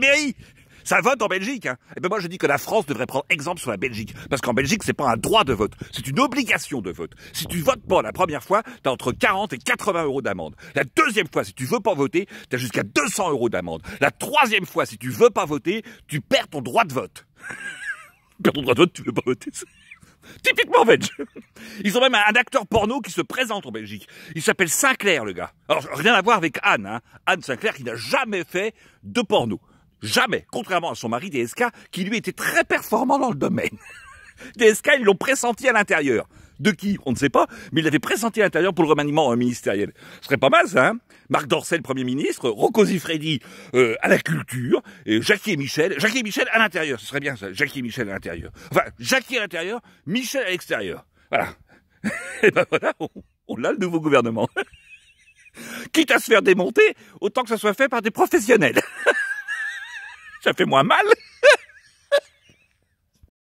mairie. ça vote en Belgique. Hein. Et eh ben moi je dis que la France devrait prendre exemple sur la Belgique, parce qu'en Belgique c'est pas un droit de vote, c'est une obligation de vote. Si tu votes pas la première fois, t'as entre 40 et 80 euros d'amende. La deuxième fois, si tu veux pas voter, t'as jusqu'à 200 euros d'amende. La troisième fois, si tu veux pas voter, tu perds ton droit de vote. perds ton droit de vote, tu veux pas voter. Typiquement belge. Ils ont même un acteur porno qui se présente en Belgique. Il s'appelle Sinclair, le gars. Alors, rien à voir avec Anne. Hein. Anne Sinclair qui n'a jamais fait de porno. Jamais. Contrairement à son mari DSK, qui lui était très performant dans le domaine. DSK, ils l'ont pressenti à l'intérieur. De qui On ne sait pas, mais il avait présenté à l'intérieur pour le remaniement hein, ministériel. Ce serait pas mal, ça, hein Marc Dorcel, Premier ministre, Rocco Zifredi euh, à la culture, et Jackie et Michel, Jackie Michel à l'intérieur, ce serait bien ça, Jackie Michel à l'intérieur. Enfin, Jackie à l'intérieur, Michel à l'extérieur. Voilà. et ben voilà, on, on a le nouveau gouvernement. Quitte à se faire démonter, autant que ça soit fait par des professionnels. ça fait moins mal